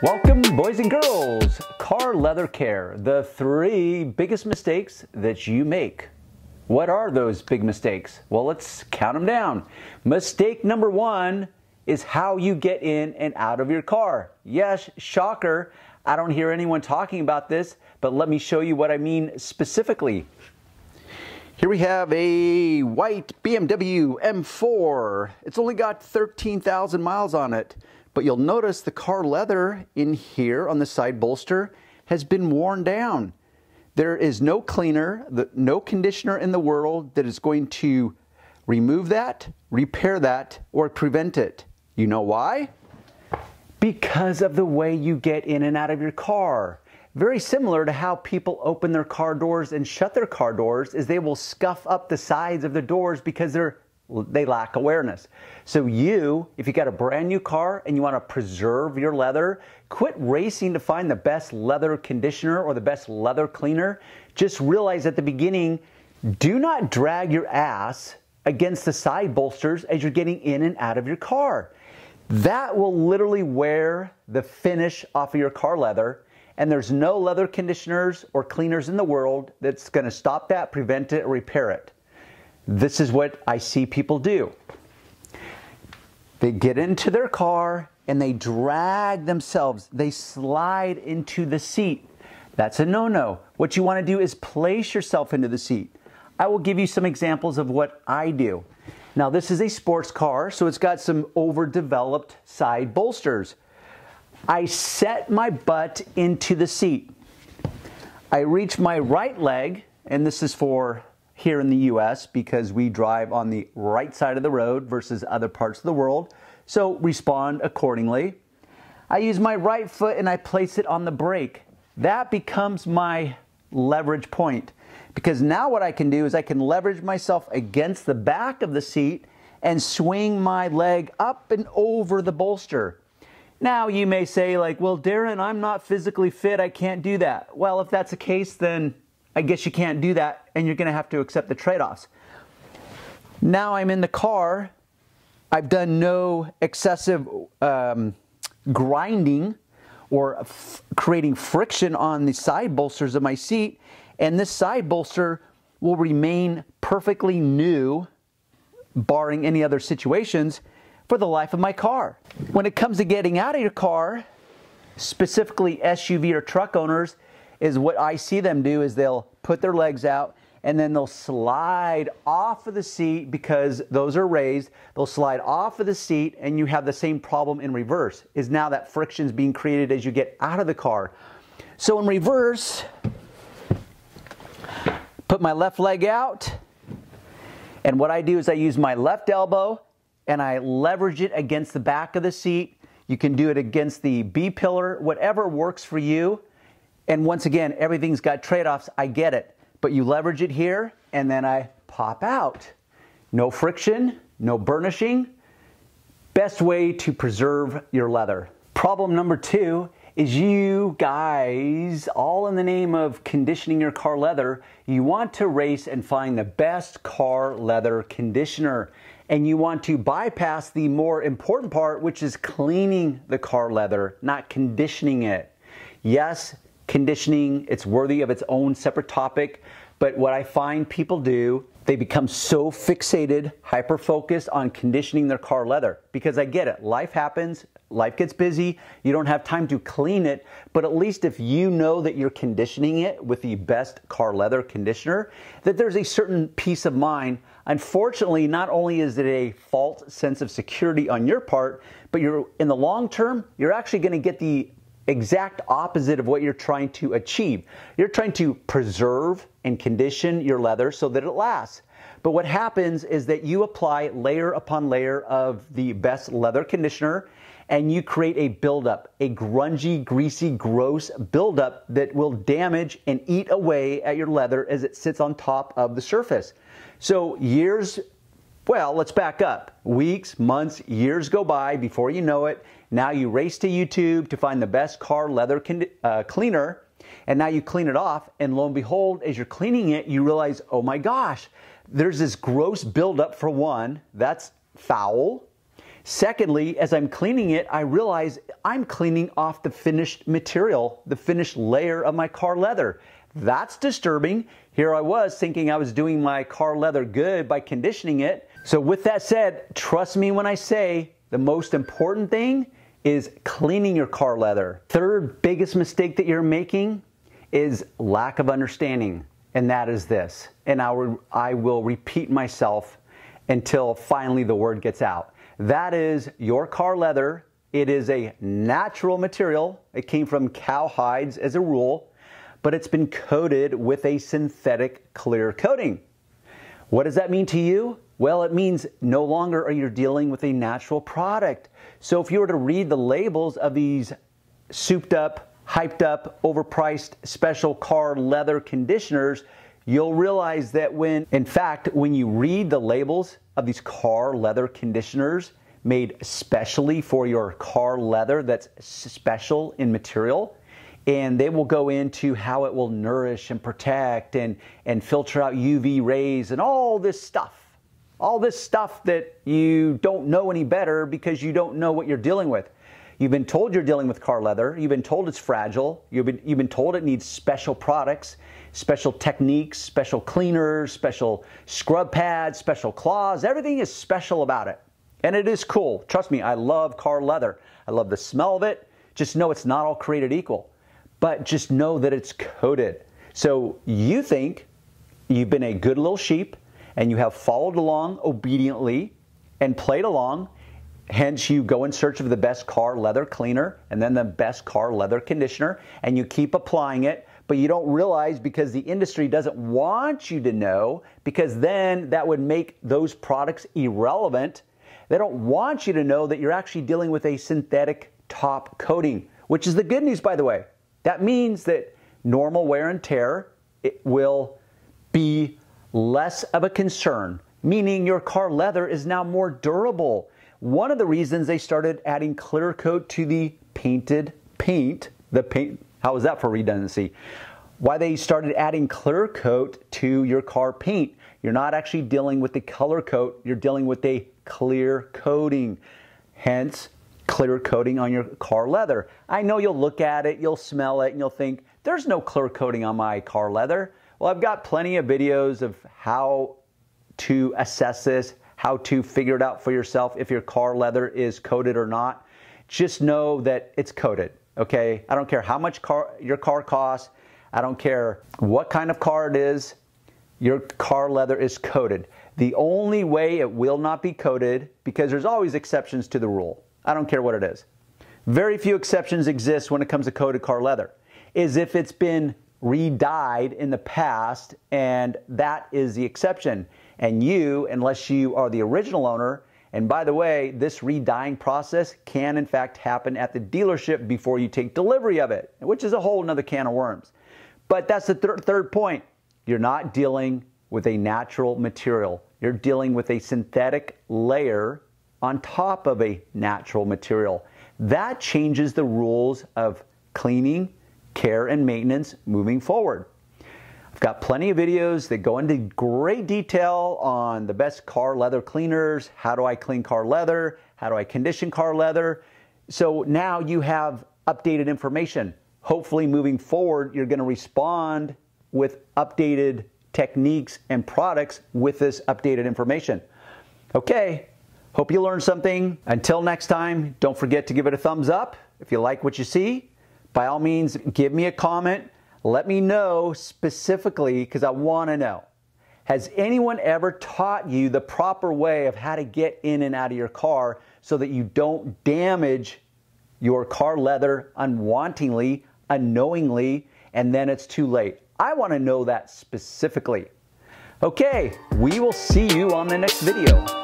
Welcome, boys and girls. Car leather care, the three biggest mistakes that you make. What are those big mistakes? Well, let's count them down. Mistake number one is how you get in and out of your car. Yes, shocker. I don't hear anyone talking about this, but let me show you what I mean specifically. Here we have a white BMW M4. It's only got 13,000 miles on it. But you'll notice the car leather in here on the side bolster has been worn down. There is no cleaner, no conditioner in the world that is going to remove that, repair that, or prevent it. You know why? Because of the way you get in and out of your car. Very similar to how people open their car doors and shut their car doors is they will scuff up the sides of the doors because they're they lack awareness. So you, if you got a brand new car and you want to preserve your leather, quit racing to find the best leather conditioner or the best leather cleaner. Just realize at the beginning, do not drag your ass against the side bolsters as you're getting in and out of your car. That will literally wear the finish off of your car leather and there's no leather conditioners or cleaners in the world that's going to stop that, prevent it, or repair it. This is what I see people do. They get into their car and they drag themselves, they slide into the seat. That's a no no. What you want to do is place yourself into the seat. I will give you some examples of what I do. Now, this is a sports car, so it's got some overdeveloped side bolsters. I set my butt into the seat. I reach my right leg, and this is for here in the US because we drive on the right side of the road versus other parts of the world, so respond accordingly. I use my right foot and I place it on the brake. That becomes my leverage point because now what I can do is I can leverage myself against the back of the seat and swing my leg up and over the bolster. Now you may say like, well, Darren, I'm not physically fit. I can't do that. Well, if that's the case, then I guess you can't do that and you're going to have to accept the trade-offs. Now I'm in the car. I've done no excessive um, grinding or creating friction on the side bolsters of my seat. And this side bolster will remain perfectly new, barring any other situations, for the life of my car. When it comes to getting out of your car, specifically SUV or truck owners, is what I see them do is they'll put their legs out and then they'll slide off of the seat because those are raised. They'll slide off of the seat and you have the same problem in reverse is now that friction's being created as you get out of the car. So in reverse, put my left leg out and what I do is I use my left elbow and I leverage it against the back of the seat. You can do it against the B pillar, whatever works for you. And once again, everything's got trade-offs. I get it. But you leverage it here, and then I pop out. No friction, no burnishing. Best way to preserve your leather. Problem number two is you guys, all in the name of conditioning your car leather, you want to race and find the best car leather conditioner. And you want to bypass the more important part, which is cleaning the car leather, not conditioning it. Yes, conditioning. It's worthy of its own separate topic. But what I find people do, they become so fixated, hyper focused on conditioning their car leather. Because I get it, life happens, life gets busy, you don't have time to clean it. But at least if you know that you're conditioning it with the best car leather conditioner, that there's a certain peace of mind. Unfortunately, not only is it a false sense of security on your part, but you're in the long term, you're actually gonna get the exact opposite of what you're trying to achieve. You're trying to preserve and condition your leather so that it lasts. But what happens is that you apply layer upon layer of the best leather conditioner and you create a buildup, a grungy, greasy, gross buildup that will damage and eat away at your leather as it sits on top of the surface. So years well, let's back up. Weeks, months, years go by before you know it. Now you race to YouTube to find the best car leather uh, cleaner, and now you clean it off. And lo and behold, as you're cleaning it, you realize, oh my gosh, there's this gross buildup for one. That's foul. Secondly, as I'm cleaning it, I realize I'm cleaning off the finished material, the finished layer of my car leather. That's disturbing. Here I was thinking I was doing my car leather good by conditioning it. So, with that said, trust me when I say the most important thing is cleaning your car leather. Third biggest mistake that you're making is lack of understanding, and that is this. And I, will, I will repeat myself until finally the word gets out. That is your car leather. It is a natural material. It came from cow hides as a rule, but it's been coated with a synthetic clear coating. What does that mean to you? Well, it means no longer are you dealing with a natural product. So if you were to read the labels of these souped up, hyped up, overpriced special car leather conditioners, you'll realize that when, in fact, when you read the labels of these car leather conditioners made specially for your car leather that's special in material, and they will go into how it will nourish and protect and, and filter out UV rays and all this stuff all this stuff that you don't know any better because you don't know what you're dealing with. You've been told you're dealing with car leather. You've been told it's fragile. You've been, you've been told it needs special products, special techniques, special cleaners, special scrub pads, special claws. Everything is special about it. And it is cool. Trust me, I love car leather. I love the smell of it. Just know it's not all created equal, but just know that it's coated. So you think you've been a good little sheep and you have followed along obediently and played along. Hence, you go in search of the best car leather cleaner and then the best car leather conditioner, and you keep applying it, but you don't realize because the industry doesn't want you to know, because then that would make those products irrelevant. They don't want you to know that you're actually dealing with a synthetic top coating, which is the good news, by the way. That means that normal wear and tear it will be less of a concern, meaning your car leather is now more durable. One of the reasons they started adding clear coat to the painted paint, the paint, how is that for redundancy? Why they started adding clear coat to your car paint. You're not actually dealing with the color coat, you're dealing with a clear coating. Hence, clear coating on your car leather. I know you'll look at it, you'll smell it, and you'll think, there's no clear coating on my car leather. Well, I've got plenty of videos of how to assess this, how to figure it out for yourself if your car leather is coated or not. Just know that it's coated, okay? I don't care how much car, your car costs. I don't care what kind of car it is. Your car leather is coated. The only way it will not be coated, because there's always exceptions to the rule. I don't care what it is. Very few exceptions exist when it comes to coated car leather, is if it's been Redyed in the past, and that is the exception. And you, unless you are the original owner, and by the way, this redying process can in fact happen at the dealership before you take delivery of it, which is a whole another can of worms. But that's the third point. You're not dealing with a natural material. You're dealing with a synthetic layer on top of a natural material. That changes the rules of cleaning care and maintenance moving forward. I've got plenty of videos that go into great detail on the best car leather cleaners, how do I clean car leather, how do I condition car leather. So now you have updated information. Hopefully moving forward, you're gonna respond with updated techniques and products with this updated information. Okay, hope you learned something. Until next time, don't forget to give it a thumbs up if you like what you see by all means, give me a comment. Let me know specifically because I want to know. Has anyone ever taught you the proper way of how to get in and out of your car so that you don't damage your car leather unwantingly, unknowingly, and then it's too late? I want to know that specifically. Okay, we will see you on the next video.